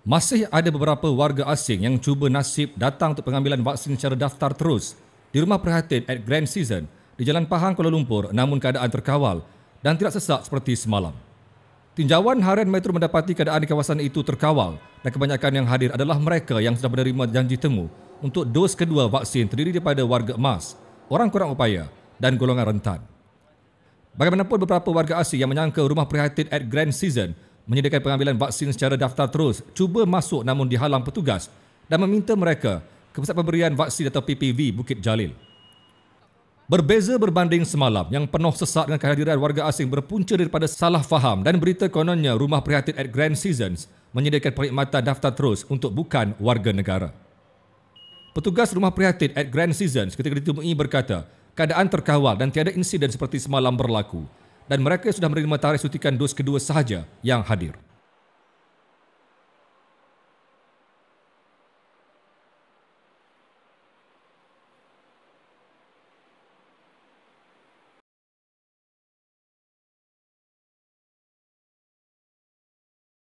Masih ada beberapa warga asing yang cuba nasib datang untuk pengambilan vaksin secara daftar terus di rumah perhatian at Grand Season di Jalan Pahang, Kuala Lumpur namun keadaan terkawal dan tidak sesak seperti semalam. Tinjauan harian Metro mendapati keadaan di kawasan itu terkawal dan kebanyakan yang hadir adalah mereka yang sudah menerima janji temu untuk dos kedua vaksin terdiri daripada warga emas, orang kurang upaya dan golongan rentan. Bagaimanapun beberapa warga asing yang menyangka rumah perhatian at Grand Season menyediakan pengambilan vaksin secara daftar terus cuba masuk namun dihalang petugas dan meminta mereka ke pusat pemberian vaksin atau PPV Bukit Jalil. Berbeza berbanding semalam yang penuh sesak dengan kehadiran warga asing berpunca daripada salah faham dan berita kononnya rumah prihatin at Grand Seasons menyediakan perkhidmatan daftar terus untuk bukan warga negara. Petugas rumah prihatin at Grand Seasons ketika ditemui berkata, keadaan terkawal dan tiada insiden seperti semalam berlaku dan mereka sudah menerima tarikh suntikan dos kedua sahaja yang hadir.